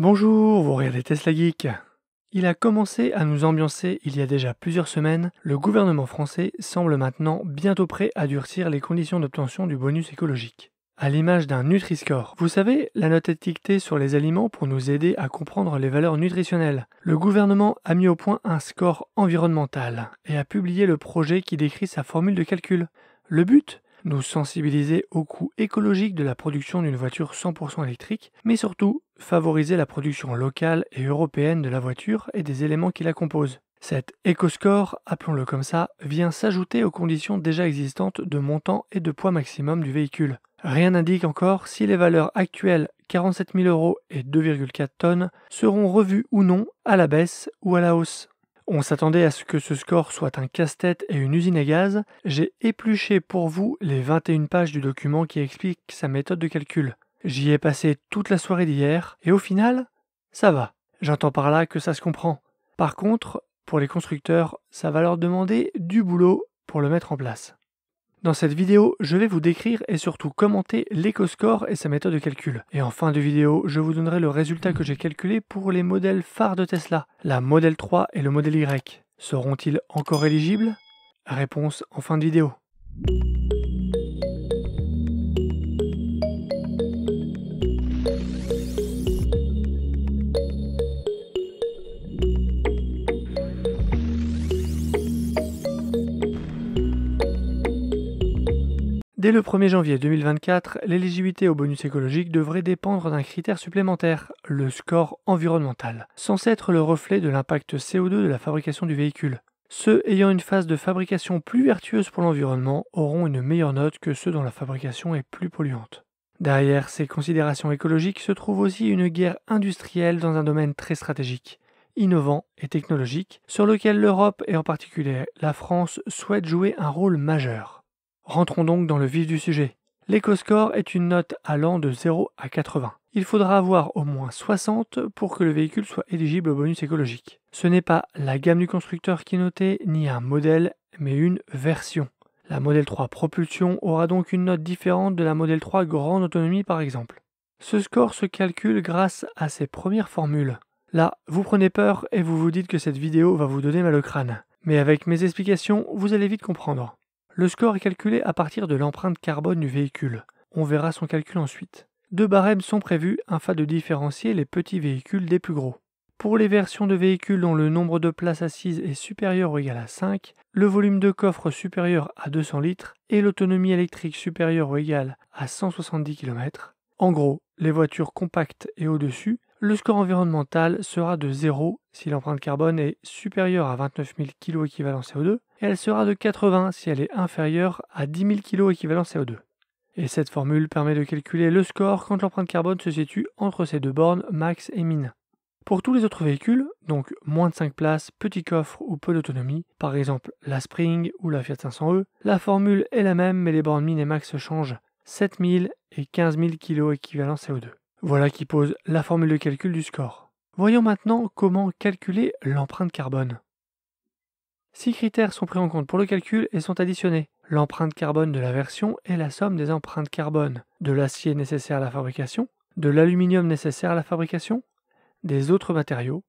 Bonjour, vous regardez Tesla Geek. Il a commencé à nous ambiancer il y a déjà plusieurs semaines, le gouvernement français semble maintenant bientôt prêt à durcir les conditions d'obtention du bonus écologique. À l'image d'un Nutri-Score, vous savez, la note étiquetée sur les aliments pour nous aider à comprendre les valeurs nutritionnelles, le gouvernement a mis au point un score environnemental et a publié le projet qui décrit sa formule de calcul. Le but nous sensibiliser au coût écologique de la production d'une voiture 100% électrique, mais surtout favoriser la production locale et européenne de la voiture et des éléments qui la composent. Cet écoscore, appelons-le comme ça, vient s'ajouter aux conditions déjà existantes de montant et de poids maximum du véhicule. Rien n'indique encore si les valeurs actuelles 47 000 euros et 2,4 tonnes seront revues ou non à la baisse ou à la hausse. On s'attendait à ce que ce score soit un casse-tête et une usine à gaz. J'ai épluché pour vous les 21 pages du document qui explique sa méthode de calcul. J'y ai passé toute la soirée d'hier, et au final, ça va. J'entends par là que ça se comprend. Par contre, pour les constructeurs, ça va leur demander du boulot pour le mettre en place. Dans cette vidéo, je vais vous décrire et surtout commenter l'EcoScore et sa méthode de calcul. Et en fin de vidéo, je vous donnerai le résultat que j'ai calculé pour les modèles phares de Tesla, la Model 3 et le Model Y. Seront-ils encore éligibles Réponse en fin de vidéo. Dès le 1er janvier 2024, l'éligibilité au bonus écologique devrait dépendre d'un critère supplémentaire, le score environnemental, censé être le reflet de l'impact CO2 de la fabrication du véhicule. Ceux ayant une phase de fabrication plus vertueuse pour l'environnement auront une meilleure note que ceux dont la fabrication est plus polluante. Derrière ces considérations écologiques se trouve aussi une guerre industrielle dans un domaine très stratégique, innovant et technologique, sur lequel l'Europe et en particulier la France souhaitent jouer un rôle majeur. Rentrons donc dans le vif du sujet. L'éco-score est une note allant de 0 à 80. Il faudra avoir au moins 60 pour que le véhicule soit éligible au bonus écologique. Ce n'est pas la gamme du constructeur qui est notée, ni un modèle, mais une version. La Model 3 Propulsion aura donc une note différente de la Model 3 Grande Autonomie par exemple. Ce score se calcule grâce à ces premières formules. Là, vous prenez peur et vous vous dites que cette vidéo va vous donner mal au crâne. Mais avec mes explications, vous allez vite comprendre. Le score est calculé à partir de l'empreinte carbone du véhicule. On verra son calcul ensuite. Deux barèmes sont prévus afin de différencier les petits véhicules des plus gros. Pour les versions de véhicules dont le nombre de places assises est supérieur ou égal à 5, le volume de coffre supérieur à 200 litres et l'autonomie électrique supérieure ou égale à 170 km, en gros, les voitures compactes et au-dessus, le score environnemental sera de 0 si l'empreinte carbone est supérieure à 29 000 kg équivalent CO2 elle sera de 80 si elle est inférieure à 10 000 kg équivalent CO2. Et cette formule permet de calculer le score quand l'empreinte carbone se situe entre ces deux bornes max et min. Pour tous les autres véhicules, donc moins de 5 places, petit coffre ou peu d'autonomie, par exemple la Spring ou la Fiat 500e, la formule est la même mais les bornes min et max changent 7000 et 15000 kg équivalent CO2. Voilà qui pose la formule de calcul du score. Voyons maintenant comment calculer l'empreinte carbone. Six critères sont pris en compte pour le calcul et sont additionnés. L'empreinte carbone de la version est la somme des empreintes carbone de l'acier nécessaire à la fabrication, de l'aluminium nécessaire à la fabrication, des autres matériaux,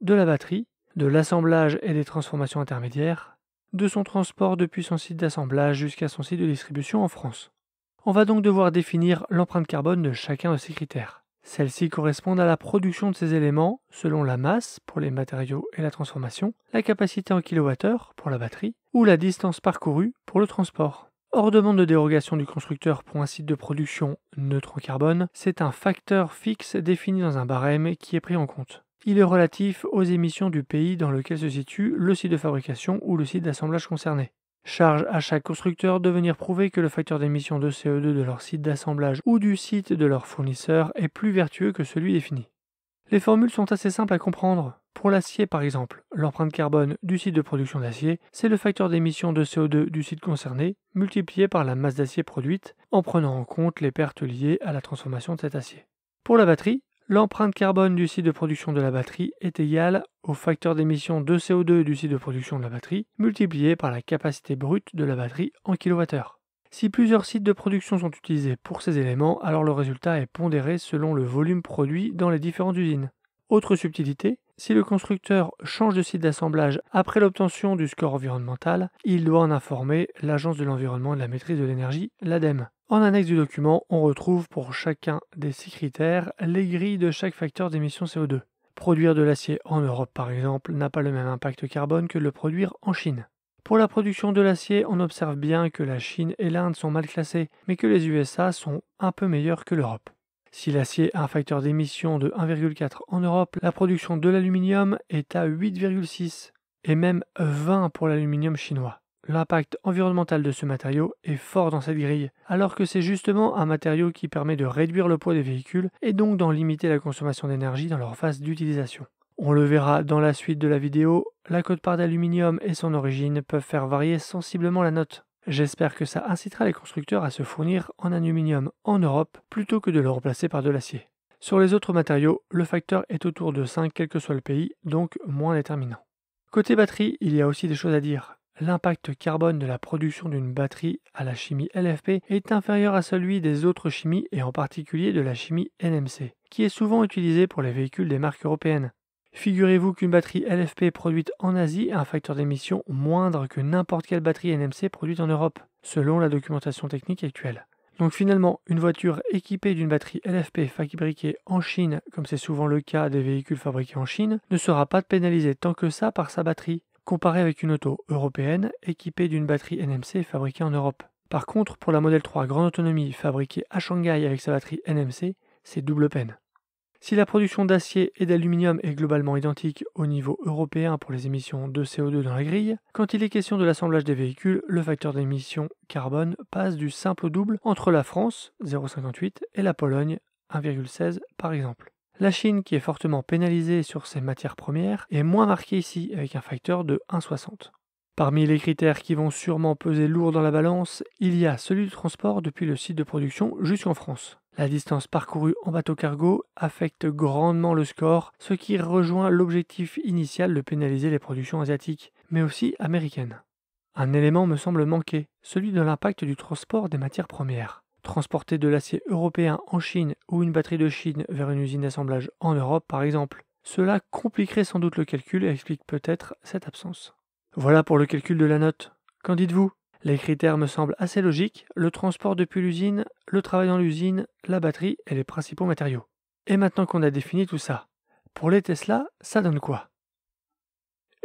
de la batterie, de l'assemblage et des transformations intermédiaires, de son transport depuis son site d'assemblage jusqu'à son site de distribution en France. On va donc devoir définir l'empreinte carbone de chacun de ces critères. Celles-ci correspondent à la production de ces éléments selon la masse pour les matériaux et la transformation, la capacité en kWh pour la batterie ou la distance parcourue pour le transport. Hors demande de dérogation du constructeur pour un site de production neutre carbone, c'est un facteur fixe défini dans un barème qui est pris en compte. Il est relatif aux émissions du pays dans lequel se situe le site de fabrication ou le site d'assemblage concerné. Charge à chaque constructeur de venir prouver que le facteur d'émission de CO2 de leur site d'assemblage ou du site de leur fournisseur est plus vertueux que celui défini. Les formules sont assez simples à comprendre. Pour l'acier par exemple, l'empreinte carbone du site de production d'acier, c'est le facteur d'émission de CO2 du site concerné multiplié par la masse d'acier produite en prenant en compte les pertes liées à la transformation de cet acier. Pour la batterie, l'empreinte carbone du site de production de la batterie est égale au facteur d'émission de CO2 du site de production de la batterie multiplié par la capacité brute de la batterie en kWh. Si plusieurs sites de production sont utilisés pour ces éléments, alors le résultat est pondéré selon le volume produit dans les différentes usines. Autre subtilité, si le constructeur change de site d'assemblage après l'obtention du score environnemental, il doit en informer l'Agence de l'environnement et de la maîtrise de l'énergie, l'ADEME. En annexe du document, on retrouve pour chacun des six critères les grilles de chaque facteur d'émission CO2. Produire de l'acier en Europe par exemple n'a pas le même impact carbone que le produire en Chine. Pour la production de l'acier, on observe bien que la Chine et l'Inde sont mal classés, mais que les USA sont un peu meilleurs que l'Europe. Si l'acier a un facteur d'émission de 1,4 en Europe, la production de l'aluminium est à 8,6 et même 20 pour l'aluminium chinois. L'impact environnemental de ce matériau est fort dans cette grille, alors que c'est justement un matériau qui permet de réduire le poids des véhicules et donc d'en limiter la consommation d'énergie dans leur phase d'utilisation. On le verra dans la suite de la vidéo, la cote-part d'aluminium et son origine peuvent faire varier sensiblement la note. J'espère que ça incitera les constructeurs à se fournir en aluminium en Europe plutôt que de le remplacer par de l'acier. Sur les autres matériaux, le facteur est autour de 5 quel que soit le pays, donc moins déterminant. Côté batterie, il y a aussi des choses à dire l'impact carbone de la production d'une batterie à la chimie LFP est inférieur à celui des autres chimies et en particulier de la chimie NMC, qui est souvent utilisée pour les véhicules des marques européennes. Figurez-vous qu'une batterie LFP produite en Asie a un facteur d'émission moindre que n'importe quelle batterie NMC produite en Europe, selon la documentation technique actuelle. Donc finalement, une voiture équipée d'une batterie LFP fabriquée en Chine, comme c'est souvent le cas des véhicules fabriqués en Chine, ne sera pas pénalisée tant que ça par sa batterie, comparé avec une auto européenne équipée d'une batterie NMC fabriquée en Europe. Par contre, pour la Model 3 grande autonomie fabriquée à Shanghai avec sa batterie NMC, c'est double peine. Si la production d'acier et d'aluminium est globalement identique au niveau européen pour les émissions de CO2 dans la grille, quand il est question de l'assemblage des véhicules, le facteur d'émission carbone passe du simple au double entre la France, 0,58, et la Pologne, 1,16 par exemple. La Chine, qui est fortement pénalisée sur ses matières premières, est moins marquée ici, avec un facteur de 1,60. Parmi les critères qui vont sûrement peser lourd dans la balance, il y a celui du transport depuis le site de production jusqu'en France. La distance parcourue en bateau cargo affecte grandement le score, ce qui rejoint l'objectif initial de pénaliser les productions asiatiques, mais aussi américaines. Un élément me semble manquer, celui de l'impact du transport des matières premières. Transporter de l'acier européen en Chine ou une batterie de Chine vers une usine d'assemblage en Europe par exemple. Cela compliquerait sans doute le calcul et explique peut-être cette absence. Voilà pour le calcul de la note. Qu'en dites-vous Les critères me semblent assez logiques, le transport depuis l'usine, le travail dans l'usine, la batterie et les principaux matériaux. Et maintenant qu'on a défini tout ça, pour les Tesla, ça donne quoi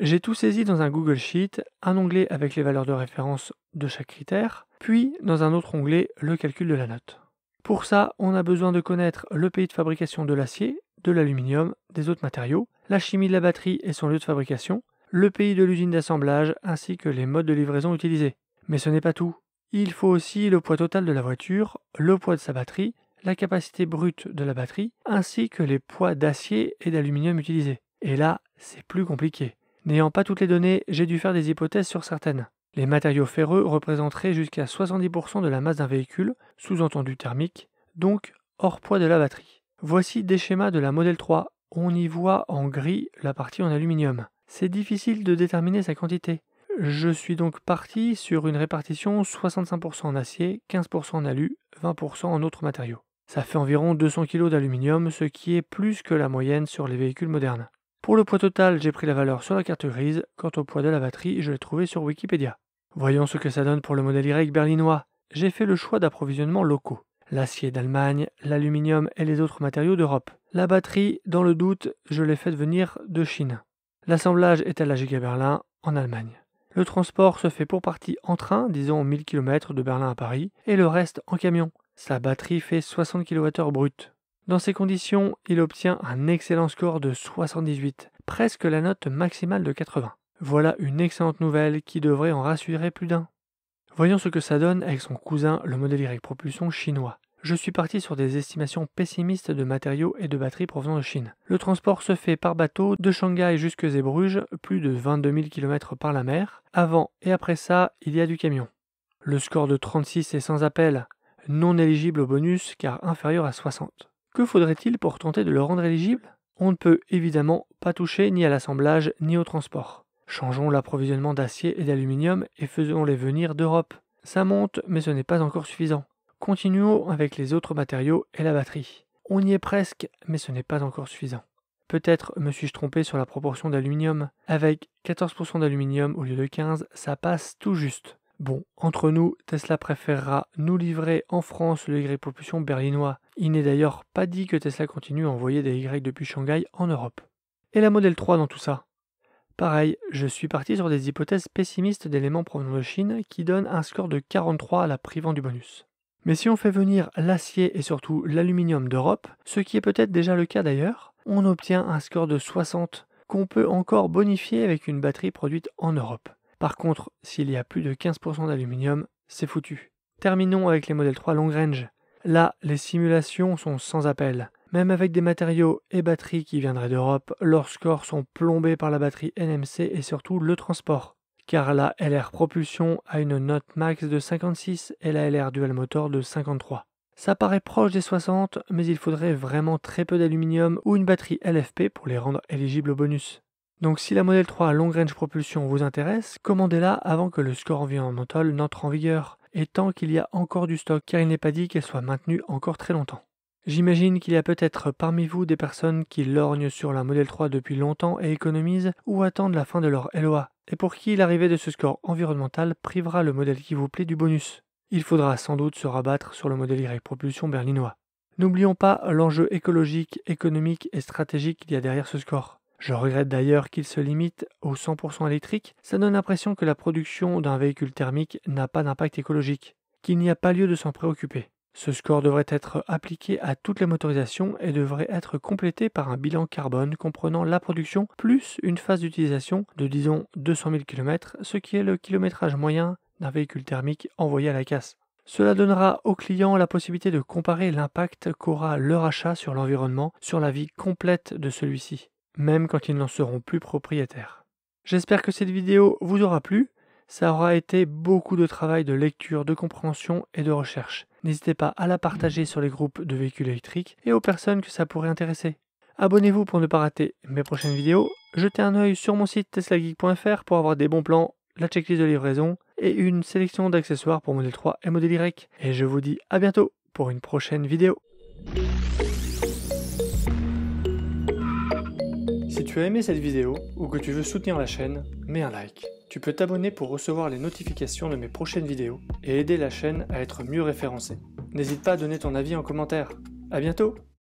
j'ai tout saisi dans un Google Sheet, un onglet avec les valeurs de référence de chaque critère, puis dans un autre onglet le calcul de la note. Pour ça, on a besoin de connaître le pays de fabrication de l'acier, de l'aluminium, des autres matériaux, la chimie de la batterie et son lieu de fabrication, le pays de l'usine d'assemblage ainsi que les modes de livraison utilisés. Mais ce n'est pas tout. Il faut aussi le poids total de la voiture, le poids de sa batterie, la capacité brute de la batterie, ainsi que les poids d'acier et d'aluminium utilisés. Et là, c'est plus compliqué. N'ayant pas toutes les données, j'ai dû faire des hypothèses sur certaines. Les matériaux ferreux représenteraient jusqu'à 70% de la masse d'un véhicule, sous-entendu thermique, donc hors poids de la batterie. Voici des schémas de la modèle 3. On y voit en gris la partie en aluminium. C'est difficile de déterminer sa quantité. Je suis donc parti sur une répartition 65% en acier, 15% en alu, 20% en autres matériaux. Ça fait environ 200 kg d'aluminium, ce qui est plus que la moyenne sur les véhicules modernes. Pour le poids total, j'ai pris la valeur sur la carte grise. Quant au poids de la batterie, je l'ai trouvé sur Wikipédia. Voyons ce que ça donne pour le modèle Y berlinois. J'ai fait le choix d'approvisionnement locaux. L'acier d'Allemagne, l'aluminium et les autres matériaux d'Europe. La batterie, dans le doute, je l'ai faite venir de Chine. L'assemblage est à la Giga Berlin, en Allemagne. Le transport se fait pour partie en train, disons 1000 km de Berlin à Paris, et le reste en camion. Sa batterie fait 60 kWh brut. Dans ces conditions, il obtient un excellent score de 78, presque la note maximale de 80. Voilà une excellente nouvelle qui devrait en rassurer plus d'un. Voyons ce que ça donne avec son cousin, le modèle Y propulsion chinois. Je suis parti sur des estimations pessimistes de matériaux et de batteries provenant de Chine. Le transport se fait par bateau de Shanghai jusque Zeebrugge, plus de 22 000 km par la mer. Avant et après ça, il y a du camion. Le score de 36 est sans appel, non éligible au bonus car inférieur à 60. Que faudrait-il pour tenter de le rendre éligible On ne peut évidemment pas toucher ni à l'assemblage ni au transport. Changeons l'approvisionnement d'acier et d'aluminium et faisons-les venir d'Europe. Ça monte, mais ce n'est pas encore suffisant. Continuons avec les autres matériaux et la batterie. On y est presque, mais ce n'est pas encore suffisant. Peut-être me suis-je trompé sur la proportion d'aluminium. Avec 14% d'aluminium au lieu de 15, ça passe tout juste. Bon, entre nous, Tesla préférera nous livrer en France le Y-propulsion berlinois. Il n'est d'ailleurs pas dit que Tesla continue à envoyer des Y depuis Shanghai en Europe. Et la Model 3 dans tout ça Pareil, je suis parti sur des hypothèses pessimistes d'éléments provenant de Chine qui donnent un score de 43 à la privant du bonus. Mais si on fait venir l'acier et surtout l'aluminium d'Europe, ce qui est peut-être déjà le cas d'ailleurs, on obtient un score de 60 qu'on peut encore bonifier avec une batterie produite en Europe. Par contre, s'il y a plus de 15% d'aluminium, c'est foutu. Terminons avec les modèles 3 long range. Là, les simulations sont sans appel. Même avec des matériaux et batteries qui viendraient d'Europe, leurs scores sont plombés par la batterie NMC et surtout le transport. Car la LR Propulsion a une note max de 56 et la LR Dual Motor de 53. Ça paraît proche des 60, mais il faudrait vraiment très peu d'aluminium ou une batterie LFP pour les rendre éligibles au bonus. Donc si la Model 3 Long Range Propulsion vous intéresse, commandez-la avant que le score environnemental n'entre en vigueur et tant qu'il y a encore du stock car il n'est pas dit qu'elle soit maintenue encore très longtemps. J'imagine qu'il y a peut-être parmi vous des personnes qui lorgnent sur la Model 3 depuis longtemps et économisent ou attendent la fin de leur LOA et pour qui l'arrivée de ce score environnemental privera le modèle qui vous plaît du bonus. Il faudra sans doute se rabattre sur le modèle Y propulsion berlinois. N'oublions pas l'enjeu écologique, économique et stratégique qu'il y a derrière ce score. Je regrette d'ailleurs qu'il se limite au 100% électrique, ça donne l'impression que la production d'un véhicule thermique n'a pas d'impact écologique, qu'il n'y a pas lieu de s'en préoccuper. Ce score devrait être appliqué à toutes les motorisations et devrait être complété par un bilan carbone comprenant la production plus une phase d'utilisation de disons 200 000 km, ce qui est le kilométrage moyen d'un véhicule thermique envoyé à la casse. Cela donnera aux clients la possibilité de comparer l'impact qu'aura leur achat sur l'environnement sur la vie complète de celui-ci même quand ils n'en seront plus propriétaires. J'espère que cette vidéo vous aura plu. Ça aura été beaucoup de travail de lecture, de compréhension et de recherche. N'hésitez pas à la partager sur les groupes de véhicules électriques et aux personnes que ça pourrait intéresser. Abonnez-vous pour ne pas rater mes prochaines vidéos. Jetez un œil sur mon site teslageek.fr pour avoir des bons plans, la checklist de livraison et une sélection d'accessoires pour modèle 3 et modèle Y. Et je vous dis à bientôt pour une prochaine vidéo. Si tu as aimé cette vidéo ou que tu veux soutenir la chaîne, mets un like. Tu peux t'abonner pour recevoir les notifications de mes prochaines vidéos et aider la chaîne à être mieux référencée. N'hésite pas à donner ton avis en commentaire. A bientôt